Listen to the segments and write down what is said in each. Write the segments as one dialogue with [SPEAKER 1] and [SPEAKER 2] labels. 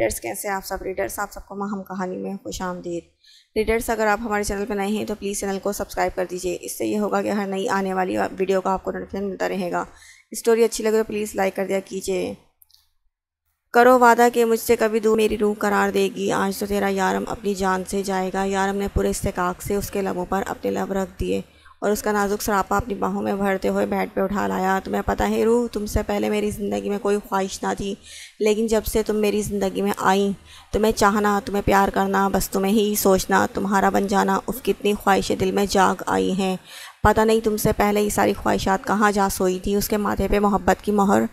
[SPEAKER 1] readers कैसे आप सब रीडर्स आप सबको माहम कहानी में खुश आमदीद रीडर्स अगर आप हमारे चैनल पर नए हैं तो प्लीज़ चैनल को सब्सक्राइब कर दीजिए इससे ये होगा कि हर नई आने वाली वीडियो का आपको नोटिफिकेशन मिलता रहेगा स्टोरी अच्छी लगे तो प्लीज़ लाइक कर दिया कीजिए करो वादा कि मुझसे कभी दूर मेरी रूह करार देगी आज तो तेरा यारम अपनी जान से जाएगा यारम ने पूरे इस्तेकाक से उसके लबों पर अपने लब रख दिए और उसका नाजुक सरापा अपनी बाहों में भरते हुए बेड पे उठा लाया तुम्हें पता है रूह तुमसे पहले मेरी ज़िंदगी में कोई ख्वाहिश ना थी लेकिन जब से तुम मेरी ज़िंदगी में आई तुम्हें चाहना तुम्हें प्यार करना बस तुम्हें ही सोचना तुम्हारा बन जाना उस कितनी ख्वाहिशें दिल में जाग आई हैं पता नहीं तुमसे पहले ये सारी ख्वाहिशात कहाँ जा सोई थी उसके माथे पे मोहब्बत की मोहर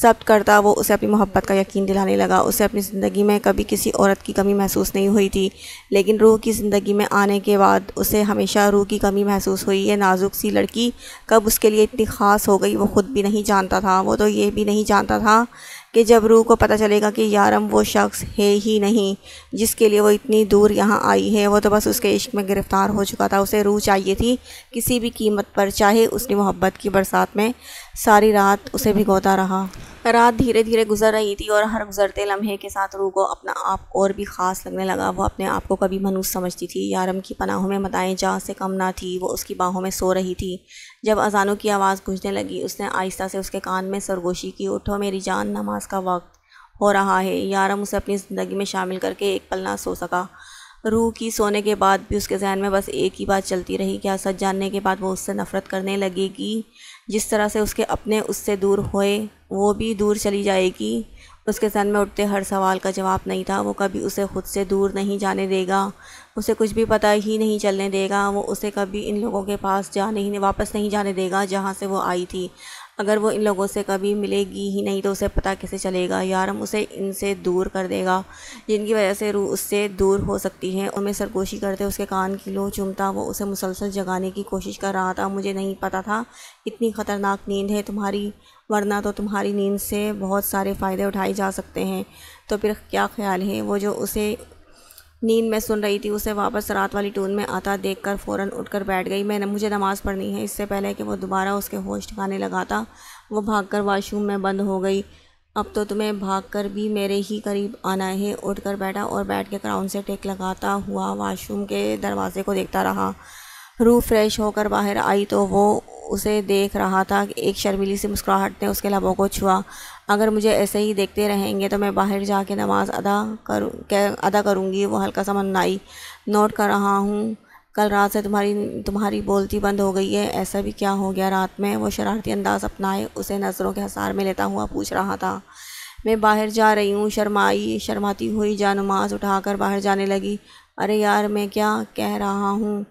[SPEAKER 1] सब करता वो उसे अपनी मोहब्बत का यकीन दिलाने लगा उसे अपनी ज़िंदगी में कभी किसी औरत की कमी महसूस नहीं हुई थी लेकिन रूह की ज़िंदगी में आने के बाद उसे हमेशा रूह की कमी महसूस हुई ये नाजुक सी लड़की कब उसके लिए इतनी ख़ास हो गई वो ख़ुद भी नहीं जानता था वो तो ये भी नहीं जानता था कि जब रूह को पता चलेगा कि यारम वो शख्स है ही नहीं जिसके लिए वो इतनी दूर यहाँ आई है वो तो बस उसके इश्क में गिरफ़्तार हो चुका था उसे रूह चाहिए थी किसी भी कीमत पर चाहे उसने मोहब्बत की बरसात में सारी रात उसे भिगोता रहा रात धीरे धीरे गुजर रही थी और हर गुजरते लम्हे के साथ रूह को अपना आप और भी ख़ास लगने लगा वो अपने आप को कभी मनूस समझती थी यारम की पनाहों में मताएँ जहाँ से कम ना थी वो उसकी बाहों में सो रही थी जब अजानों की आवाज़ गूंजने लगी उसने आहिस्ता से उसके कान में सरगोशी की उठो मेरी जान नमाज का वक्त हो रहा है यारम उसे अपनी ज़िंदगी में शामिल करके एक पल ना सो सका रूह की सोने के बाद भी उसके जहन में बस एक ही बात चलती रही कि असद जानने के बाद वो उससे नफ़रत करने लगेगी जिस तरह से उसके अपने उससे दूर होए वो भी दूर चली जाएगी उसके जहन में उठते हर सवाल का जवाब नहीं था वो कभी उसे ख़ुद से दूर नहीं जाने देगा उसे कुछ भी पता ही नहीं चलने देगा वो उसे कभी इन लोगों के पास जाने ही वापस नहीं जाने देगा जहाँ से वो आई थी अगर वो इन लोगों से कभी मिलेगी ही नहीं तो उसे पता कैसे चलेगा यार हम उसे इनसे दूर कर देगा जिनकी वजह से रूह उससे दूर हो सकती है और मैं सरगोशी करते उसके कान की लो चुमता वो उसे मुसलसल जगाने की कोशिश कर रहा था मुझे नहीं पता था इतनी ख़तरनाक नींद है तुम्हारी वरना तो तुम्हारी नींद से बहुत सारे फ़ायदे उठाए जा सकते हैं तो फिर क्या ख्याल है वो जो उसे नींद मैं सुन रही थी उसे वापस रात वाली टून में आता देख कर फ़ौरन उठ कर बैठ गई मैंने मुझे नमाज़ पढ़नी है इससे पहले कि वो दोबारा उसके होश ठिकाने लगा था वो भाग कर वाशरूम में बंद हो गई अब तो तुम्हें भाग कर भी मेरे ही करीब आना है उठ कर बैठा और बैठ के क्राउन से टेक लगाता हुआ वाशरूम के दरवाजे को देखता रहा रूह फ्रेश होकर बाहर आई तो वो उसे देख रहा था एक शर्मीली सी मुस्कुराहट ने उसके लबों को छुआ अगर मुझे ऐसे ही देखते रहेंगे तो मैं बाहर जा कर नमाज़ अदा करूँ अदा करूँगी वो हल्का सा मनाई नोट कर रहा हूँ कल रात से तुम्हारी तुम्हारी बोलती बंद हो गई है ऐसा भी क्या हो गया रात में वो शरारती अंदाज़ अपनाए उसे नज़रों के हसार में लेता हुआ पूछ रहा था मैं बाहर जा रही हूँ शर्माई शर्माती हुई उठा उठाकर बाहर जाने लगी अरे यार मैं क्या कह रहा हूँ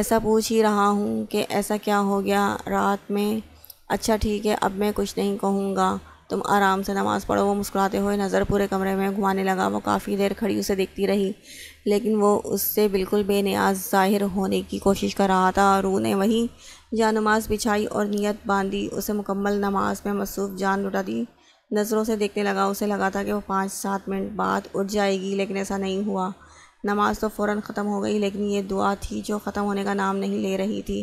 [SPEAKER 1] ऐसा पूछ ही रहा हूँ कि ऐसा क्या हो गया रात में अच्छा ठीक है अब मैं कुछ नहीं कहूँगा तुम आराम से नमाज़ पढ़ो वो मुस्कुराते हुए नज़र पूरे कमरे में घुमाने लगा वो काफ़ी देर खड़ी उसे देखती रही लेकिन वो उससे बिल्कुल बेनियाज ज़ाहिर होने की कोशिश कर रहा था रू ने वहीं जान नमाज बिछाई और नीयत बांधी उसे मुकम्मल नमाज में मसरूफ़ जान लुटा दी नज़रों से देखने लगा उसे लगा था कि वो पाँच सात मिनट बाद उठ जाएगी लेकिन ऐसा नहीं हुआ नमाज तो फ़ौर ख़त्म हो गई लेकिन ये दुआ थी जो ख़त्म होने का नाम नहीं ले रही थी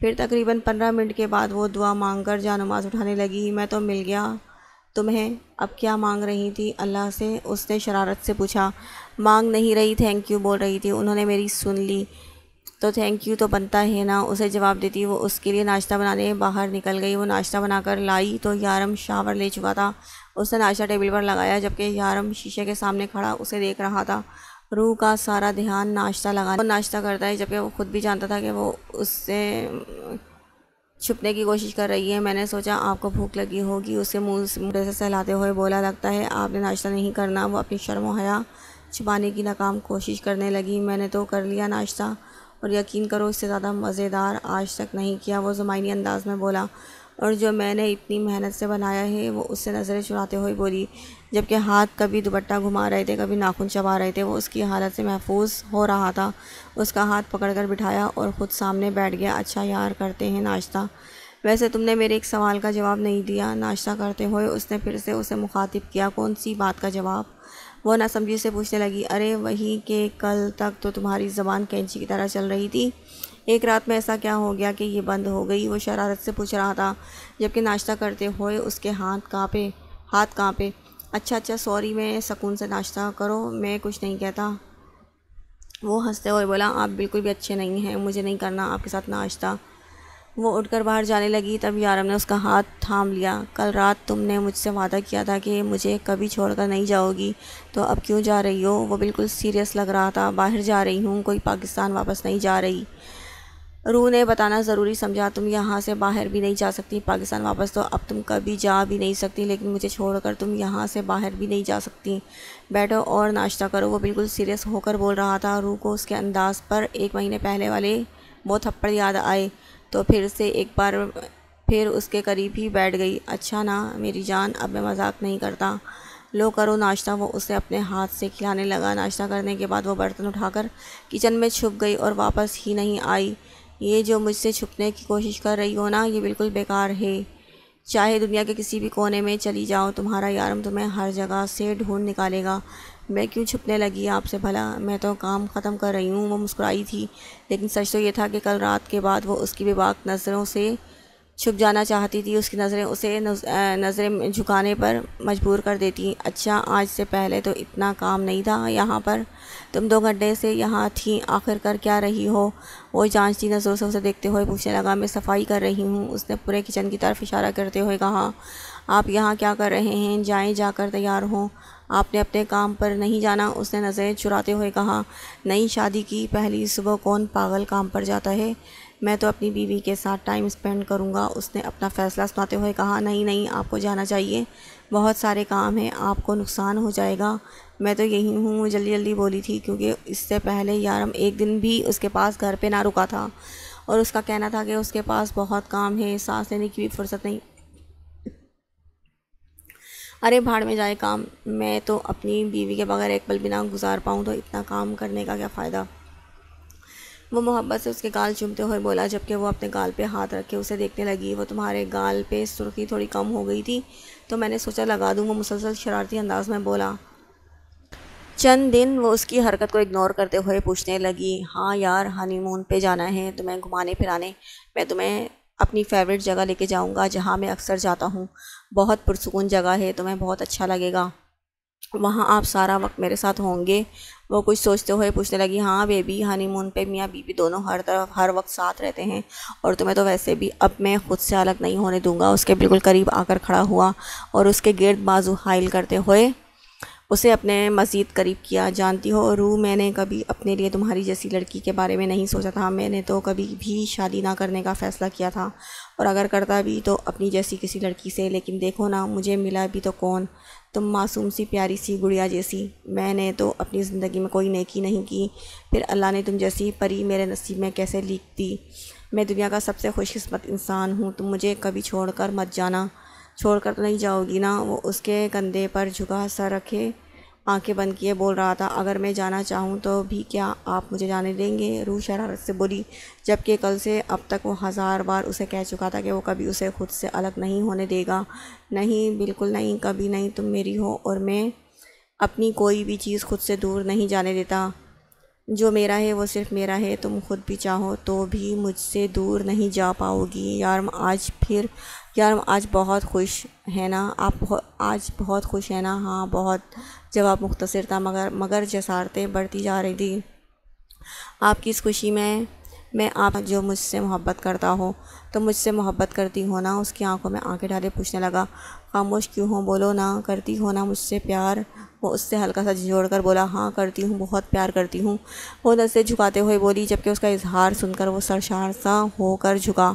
[SPEAKER 1] फिर तकरीबन पंद्रह मिनट के बाद वो दुआ मांग कर जा नमाज़ उठाने लगी मैं तो मिल गया तुम्हें अब क्या मांग रही थी अल्लाह से उसने शरारत से पूछा मांग नहीं रही थैंक यू बोल रही थी उन्होंने मेरी सुन ली तो थैंक यू तो बनता है ना उसे जवाब देती वो उसके लिए नाश्ता बनाने बाहर निकल गई वो नाश्ता बनाकर लाई तो यारम शावर ले चुका था उसने नाश्ता टेबल पर लगाया जबकि यारम शीशे के सामने खड़ा उसे देख रहा था रूह का सारा ध्यान नाश्ता लगा वो नाश्ता करता है जबकि वो खुद भी जानता था कि वो उससे छुपने की कोशिश कर रही है मैंने सोचा आपको भूख लगी होगी उसे मुँह मुँह से सहलाते हुए बोला लगता है आपने नाश्ता नहीं करना वो अपनी शर्म हया छुपाने की नाकाम कोशिश करने लगी मैंने तो कर लिया नाश्ता और यकीन करो इससे ज़्यादा मज़ेदार आज तक नहीं किया वो ज़ुमाइनी अंदाज़ में बोला और जो मैंने इतनी मेहनत से बनाया है वो उससे नज़रें चुराते हुए बोली जबकि हाथ कभी दुपट्टा घुमा रहे थे कभी नाखून चबा रहे थे वो उसकी हालत से महफूज हो रहा था उसका हाथ पकड़ कर बिठाया और ख़ुद सामने बैठ गया अच्छा यार करते हैं नाश्ता वैसे तुमने मेरे एक सवाल का जवाब नहीं दिया नाश्ता करते हुए उसने फिर से उसे मुखातिब किया कौन सी बात का जवाब वो समझी से पूछने लगी अरे वही के कल तक तो तुम्हारी ज़बान कैंची की तरह चल रही थी एक रात में ऐसा क्या हो गया कि ये बंद हो गई वो शरारत से पूछ रहा था जबकि नाश्ता करते हुए उसके हाथ पे हाथ पे अच्छा अच्छा सॉरी मैं सकून से नाश्ता करो मैं कुछ नहीं कहता वो हंसते हुए बोला आप बिल्कुल भी अच्छे नहीं हैं मुझे नहीं करना आपके साथ नाश्ता वो उठकर बाहर जाने लगी तब यारम ने उसका हाथ थाम लिया कल रात तुमने मुझसे वादा किया था कि मुझे कभी छोड़कर नहीं जाओगी तो अब क्यों जा रही हो वो बिल्कुल सीरियस लग रहा था बाहर जा रही हूँ कोई पाकिस्तान वापस नहीं जा रही रू ने बताना ज़रूरी समझा तुम यहाँ से बाहर भी नहीं जा सकती पाकिस्तान वापस तो अब तुम कभी जा भी नहीं सकती लेकिन मुझे छोड़कर तुम यहाँ से बाहर भी नहीं जा सकती बैठो और नाश्ता करो वो बिल्कुल सीरियस होकर बोल रहा था रू को उसके अंदाज पर एक महीने पहले वाले वो थप्पड़ याद आए तो फिर से एक बार फिर उसके करीब ही बैठ गई अच्छा ना मेरी जान अब मैं मजाक नहीं करता लो करो नाश्ता वो उसे अपने हाथ से खिलाने लगा नाश्ता करने के बाद वो बर्तन उठाकर किचन में छुप गई और वापस ही नहीं आई ये जो मुझसे छुपने की कोशिश कर रही हो ना ये बिल्कुल बेकार है चाहे दुनिया के किसी भी कोने में चली जाओ तुम्हारा यारम तुम्हें हर जगह से ढूंढ निकालेगा मैं क्यों छुपने लगी आपसे भला मैं तो काम ख़त्म कर रही हूँ वो मुस्कुराई थी लेकिन सच तो ये था कि कल रात के बाद वो उसकी बेबाक नज़रों से छुप जाना चाहती थी उसकी नज़रें उसे नज़रें झुकाने पर मजबूर कर देती अच्छा आज से पहले तो इतना काम नहीं था यहाँ पर तुम दो घंटे से यहाँ थी आखिर कर क्या रही हो वो जांचती नज़रों से उसे देखते हुए पूछने लगा मैं सफाई कर रही हूँ उसने पूरे किचन की तरफ इशारा करते हुए कहा आप यहाँ क्या कर रहे हैं जाएँ जाकर तैयार हों आपने अपने काम पर नहीं जाना उसने नज़रें चुराते हुए कहा नई शादी की पहली सुबह कौन पागल काम पर जाता है मैं तो अपनी बीवी के साथ टाइम स्पेंड करूँगा उसने अपना फ़ैसला सुनाते हुए कहा नहीं नहीं आपको जाना चाहिए बहुत सारे काम हैं आपको नुकसान हो जाएगा मैं तो यही हूँ जल्दी जल्दी बोली थी क्योंकि इससे पहले यारम एक दिन भी उसके पास घर पे ना रुका था और उसका कहना था कि उसके पास बहुत काम है सांस लेने की भी फुर्सत नहीं अरे भाड़ में जाए काम मैं तो अपनी बीवी के बगैर एक पल बिना गुजार पाऊँ तो इतना काम करने का क्या फ़ायदा वो मोहब्बत से उसके गाल चूमते हुए बोला जबकि वो अपने गाल पे हाथ रखे उसे देखने लगी वो तुम्हारे गाल पे सुर्खी थोड़ी कम हो गई थी तो मैंने सोचा लगा दूँ वो मुसलसल शरारती अंदाज में बोला चंद दिन वो उसकी हरकत को इग्नोर करते हुए पूछने लगी हाँ यार हनीमून पे जाना है तुम्हें घुमाने फिराने मैं तुम्हें अपनी फेवरेट जगह लेके जाऊँगा जहाँ मैं अक्सर जाता हूँ बहुत पुरसकून जगह है तुम्हें बहुत अच्छा लगेगा वहाँ आप सारा वक्त मेरे साथ होंगे वो कुछ सोचते हुए पूछने लगी हाँ बेबी हनीमून पे मियाँ बीबी दोनों हर तरफ हर वक्त साथ रहते हैं और तुम्हें तो वैसे भी अब मैं खुद से अलग नहीं होने दूंगा उसके बिल्कुल करीब आकर खड़ा हुआ और उसके गर्द बाजू हाइल करते हुए उसे अपने मज़ीद करीब किया जानती हो रू मैंने कभी अपने लिए तुम्हारी जैसी लड़की के बारे में नहीं सोचा था मैंने तो कभी भी शादी ना करने का फ़ैसला किया था और अगर करता भी तो अपनी जैसी किसी लड़की से लेकिन देखो ना मुझे मिला भी तो कौन तुम मासूम सी प्यारी सी गुड़िया जैसी मैंने तो अपनी ज़िंदगी में कोई नेकी नहीं की फिर अल्लाह ने तुम जैसी परी मेरे नसीब में कैसे लीक दी मैं दुनिया का सबसे खुशकस्मत इंसान हूँ तुम मुझे कभी छोड़ कर मत जाना छोड़ कर तो नहीं जाओगी ना वो उसके कंधे पर झुका सा रखे आंखें बंद किए बोल रहा था अगर मैं जाना चाहूँ तो भी क्या आप मुझे जाने देंगे रूह शरारत से बोली जबकि कल से अब तक वो हज़ार बार उसे कह चुका था कि वो कभी उसे खुद से अलग नहीं होने देगा नहीं बिल्कुल नहीं कभी नहीं तुम मेरी हो और मैं अपनी कोई भी चीज़ खुद से दूर नहीं जाने देता जो मेरा है वो सिर्फ मेरा है तुम खुद भी चाहो तो भी मुझसे दूर नहीं जा पाओगी यार आज फिर यार आज बहुत खुश है ना आप आज बहुत खुश है ना हाँ बहुत जवाब मुख्तर था मगर मगर जसारतें बढ़ती जा रही थी आपकी इस खुशी में मैं आप जो मुझसे मोहब्बत करता हो तो मुझसे मोहब्बत करती हो ना उसकी आंखों में आंखें डाले पूछने लगा खामोश क्यों हो बोलो ना करती हो ना मुझसे प्यार वो उससे हल्का सा झिझोड़ कर बोला हाँ करती हूँ बहुत प्यार करती हूँ वो नज़रें झुकाते हुए बोली जबकि उसका इजहार सुनकर वो सरशार सा होकर झुका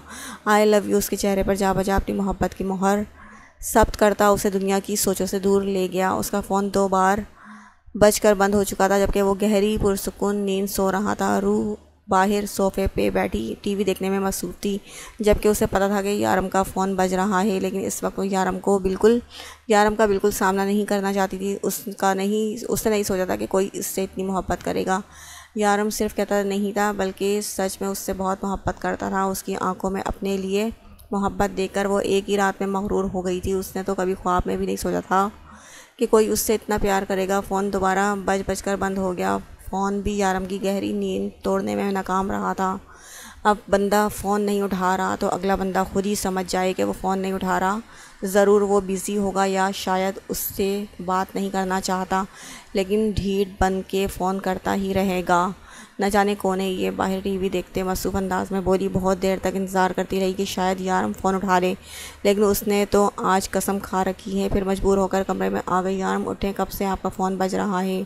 [SPEAKER 1] आई लव यू उसके चेहरे पर जा बजा अपनी मोहब्बत की मोहर सब्त करता उसे दुनिया की सोचों से दूर ले गया उसका फ़ोन दो बार बजकर बंद हो चुका था जबकि वो गहरी पुरसकून नींद सो रहा था रूह बाहर सोफे पे बैठी टीवी देखने में मसूर थी जबकि उसे पता था कि यारम का फ़ोन बज रहा है लेकिन इस वक्त वो यारम को बिल्कुल यारम का बिल्कुल सामना नहीं करना चाहती थी उसका नहीं उससे नहीं सोचा था कि कोई इससे इतनी मोहब्बत करेगा यारम सिर्फ कहता नहीं था बल्कि सच में उससे बहुत मोहब्बत करता था उसकी आंखों में अपने लिए मोहब्बत देकर वो एक ही रात में मकरूर हो गई थी उसने तो कभी ख्वाब में भी नहीं सोचा था कि कोई उससे इतना प्यार करेगा फ़ोन दोबारा बज बज कर बंद हो गया फ़ोन भी यारम की गहरी नींद तोड़ने में नाकाम रहा था अब बंदा फ़ोन नहीं उठा रहा तो अगला बंदा खुद ही समझ जाए कि वो फ़ोन नहीं उठा रहा ज़रूर वो बिज़ी होगा या शायद उससे बात नहीं करना चाहता लेकिन ढीठ बन के फ़ोन करता ही रहेगा न जाने कोने ये बाहर टीवी देखते मसूफ़ अंदाज में बोली बहुत देर तक इंतज़ार करती रही कि शायद यार हम फ़ोन उठा ले लेकिन उसने तो आज कसम खा रखी है फिर मजबूर होकर कमरे में आ गई यार उठें कब से आपका फ़ोन बज रहा है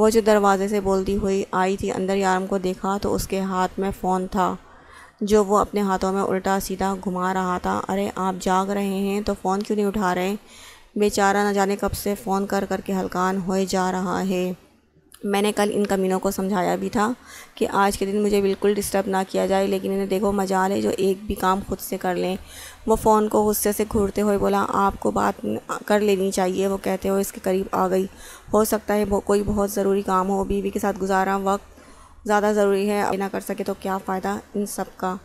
[SPEAKER 1] वो जो दरवाज़े से बोलती हुई आई थी अंदर यारम को देखा तो उसके हाथ में फ़ोन था जो वो अपने हाथों में उल्टा सीधा घुमा रहा था अरे आप जाग रहे हैं तो फ़ोन क्यों नहीं उठा रहे बेचारा न जाने कब से फ़ोन कर कर के हलकान हो जा रहा है मैंने कल इन कमीनों को समझाया भी था कि आज के दिन मुझे बिल्कुल डिस्टर्ब ना किया जाए लेकिन इन्हें देखो मजा ले जो एक भी काम खुद से कर लें वो फ़ोन को गुस्से से घूरते हुए बोला आपको बात कर लेनी चाहिए वो कहते हुए इसके करीब आ गई हो सकता है कोई बहुत ज़रूरी काम हो बीवी के साथ गुजारा वक्त ज़्यादा ज़रूरी है ना कर सके तो क्या फ़ायदा इन सब का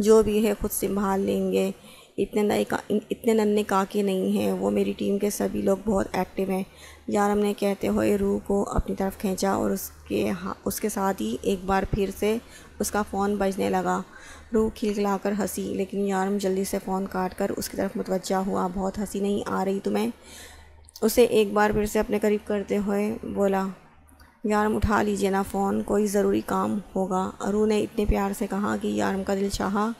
[SPEAKER 1] जो भी है खुद संभाल लेंगे इतने नए का इतने नन्हे काके नहीं हैं वो मेरी टीम के सभी लोग बहुत एक्टिव हैं यारम ने कहते हुए रूह को अपनी तरफ खींचा और उसके हाँ उसके साथ ही एक बार फिर से उसका फ़ोन बजने लगा रूह खिलखिलाकर हंसी लेकिन यारम जल्दी से फ़ोन काट कर उसकी तरफ मुतवजा हुआ बहुत हंसी नहीं आ रही तुम्हें उसे एक बार फिर से अपने करीब करते हुए बोला यारम उठा लीजिए ना फ़ोन कोई ज़रूरी काम होगा अरू ने इतने प्यार से कहा कि यारम का दिल चाहा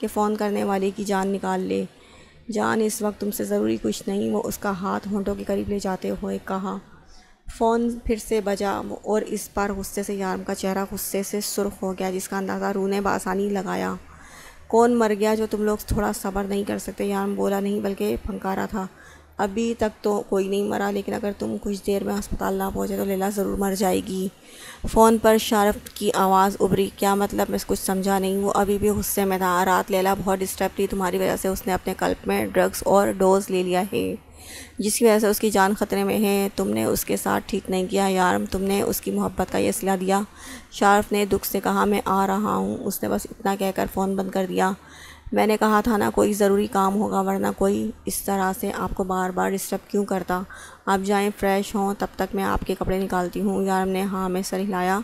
[SPEAKER 1] कि फ़ोन करने वाले की जान निकाल ले जान इस वक्त तुमसे ज़रूरी कुछ नहीं वो उसका हाथ होंठों के करीब ले जाते हुए कहा फ़ोन फिर से बजा और इस बार गुस्से से यारम का चेहरा गुस्से से सुर्ख हो गया जिसका अंदाज़ा रू ने बसानी लगाया कौन मर गया जो तुम लोग थोड़ा सब्र नहीं कर सकते यारम बोला नहीं बल्कि फंकारा था अभी तक तो कोई नहीं मरा लेकिन अगर तुम कुछ देर में अस्पताल ना पहुँचे तो लैला ज़रूर मर जाएगी फ़ोन पर शारफ की आवाज़ उभरी क्या मतलब मैं कुछ समझा नहीं वो अभी भी गुस्से में था रात लैला बहुत डिस्टर्ब थी तुम्हारी वजह से उसने अपने कल्प में ड्रग्स और डोज ले लिया है जिसकी वजह से उसकी जान खतरे में है तुमने उसके साथ ठीक नहीं किया यार तुमने उसकी मोहब्बत का यह सिला दिया शारफ ने दुख से कहा मैं आ रहा हूँ उसने बस इतना कहकर फ़ोन बंद कर दिया मैंने कहा था ना कोई ज़रूरी काम होगा वरना कोई इस तरह से आपको बार बार डिस्टर्ब क्यों करता आप जाएं फ्रेश हों तब तक मैं आपके कपड़े निकालती हूँ यार ने हाँ मैं सर हिलाया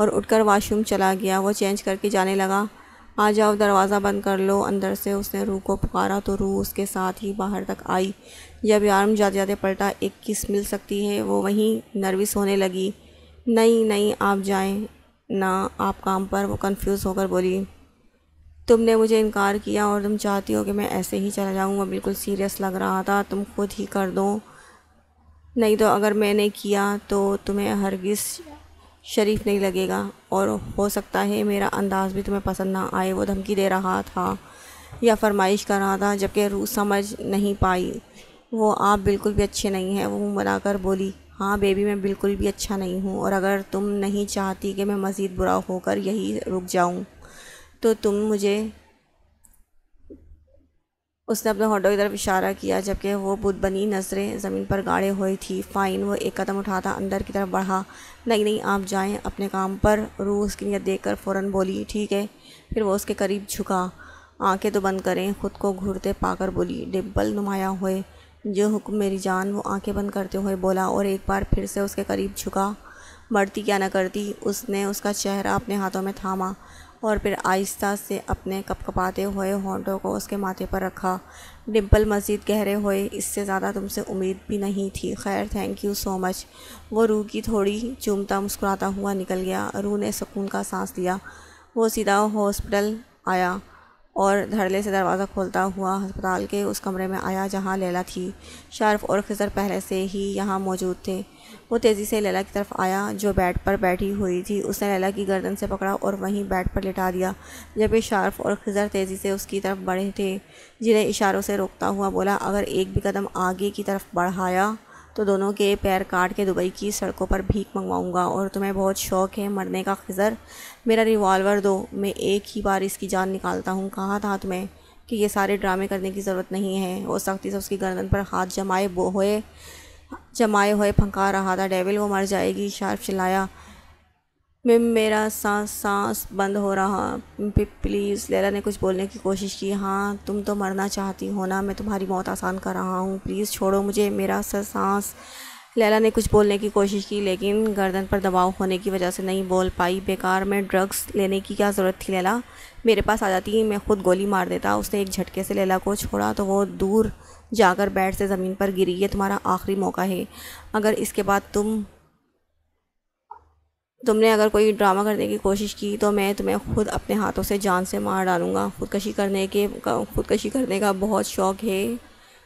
[SPEAKER 1] और उठकर वाशरूम चला गया वो चेंज करके जाने लगा आ जाओ दरवाज़ा बंद कर लो अंदर से उसने रूह को पुकारा तो रूह उसके साथ ही बाहर तक आई जब यारम जाते जाते पलटा एक किस मिल सकती है वो वहीं नर्वस होने लगी नहीं नहीं आप जाएं ना आप काम पर वो कंफ्यूज होकर बोली तुमने मुझे इनकार किया और तुम चाहती हो कि मैं ऐसे ही चला जाऊँगा बिल्कुल सीरियस लग रहा था तुम खुद ही कर दो नहीं तो अगर मैंने किया तो तुम्हें हरगिज़ शरीफ नहीं लगेगा और हो सकता है मेरा अंदाज़ भी तुम्हें पसंद ना आए वो धमकी दे रहा था या फरमाइश कर रहा था जबकि रू समझ नहीं पाई वो आप बिल्कुल भी अच्छे नहीं हैं वो बनाकर बोली हाँ बेबी मैं बिल्कुल भी अच्छा नहीं हूँ और अगर तुम नहीं चाहती कि मैं मज़ीद बुरा होकर यही रुक जाऊँ तो तुम मुझे उसने अपने होटो की तरफ इशारा किया जबकि वो बुद बनी नजरें ज़मीन पर गाड़े हुई थी फ़ाइन वो एक कदम उठाता अंदर की तरफ बढ़ा नहीं नहीं आप जाएं अपने काम पर रूह उसकी नीयत देख कर फ़ौर बोली ठीक है फिर वो उसके करीब झुका आंखें तो बंद करें खुद को घूरते पाकर बोली डिब्बल नुमाया हुए जो हुक्म मेरी जान वो आँखें बंद करते हुए बोला और एक बार फिर से उसके करीब झुका मरती क्या न करती उसने उसका चेहरा अपने हाथों में थामा और फिर आहिस्ता से अपने कपकपाते हुए होंठों को उसके माथे पर रखा डिम्पल मज़ीद गहरे हुए इससे ज़्यादा तुमसे उम्मीद भी नहीं थी खैर थैंक यू सो मच वो रूह की थोड़ी चूमता मुस्कुराता हुआ निकल गया रूह ने सुकून का सांस लिया वो सीधा हॉस्पिटल आया और धड़ले से दरवाज़ा खोलता हुआ अस्पताल के उस कमरे में आया जहाँ लैला थी शर्फ और खजर पहले से ही यहाँ मौजूद थे वो तेज़ी से लैला की तरफ आया जो बेड पर बैठी हुई थी उसने लैला की गर्दन से पकड़ा और वहीं बेड पर लिटा दिया जब शार्फ और खजर तेज़ी से उसकी तरफ बढ़े थे जिन्हें इशारों से रोकता हुआ बोला अगर एक भी कदम आगे की तरफ बढ़ाया तो दोनों के पैर काट के दुबई की सड़कों पर भीख मंगवाऊँगा और तुम्हें बहुत शौक है मरने का खजर मेरा रिवॉल्वर दो मैं एक ही बार इसकी जान निकालता हूँ कहा था तुम्हें कि ये सारे ड्रामे करने की ज़रूरत नहीं है वो सख्ती से उसकी गर्दन पर हाथ जमाए हुए जमाए हुए फंका रहा था डेविल वो मर जाएगी शार्फ चिल्लाया मैम मेरा सांस सांस बंद हो रहा प्लीज़ लेला ने कुछ बोलने की कोशिश की हाँ तुम तो मरना चाहती हो ना मैं तुम्हारी मौत आसान कर रहा हूँ प्लीज़ छोड़ो मुझे मेरा सर सांस लेला ने कुछ बोलने की कोशिश की लेकिन गर्दन पर दबाव होने की वजह से नहीं बोल पाई बेकार में ड्रग्स लेने की क्या ज़रूरत थी लैला मेरे पास आ जाती मैं खुद गोली मार देता उसने एक झटके से लेला को छोड़ा तो वो दूर जाकर बैठ से ज़मीन पर गिरी ये तुम्हारा आखिरी मौका है अगर इसके बाद तुम तुमने अगर कोई ड्रामा करने की कोशिश की तो मैं तुम्हें खुद अपने हाथों से जान से मार डालूँगा खुदकशी करने के खुदकशी करने का बहुत शौक़ है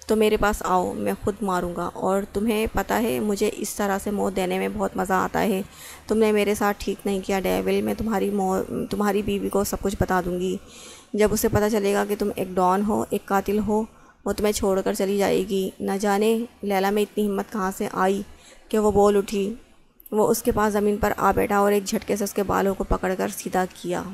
[SPEAKER 1] तो मेरे पास आओ मैं खुद मारूंगा और तुम्हें पता है मुझे इस तरह से मौत देने में बहुत मज़ा आता है तुमने मेरे साथ ठीक नहीं किया डेविल मैं तुम्हारी तुम्हारी बीवी को सब कुछ बता दूंगी जब उसे पता चलेगा कि तुम एक डॉन हो एक कातिल हो वो तुम्हें छोड़कर चली जाएगी न जाने लैला में इतनी हिम्मत कहाँ से आई कि वो बोल उठी वो उसके पास ज़मीन पर आ बैठा और एक झटके से उसके बालों को पकड़कर सीधा किया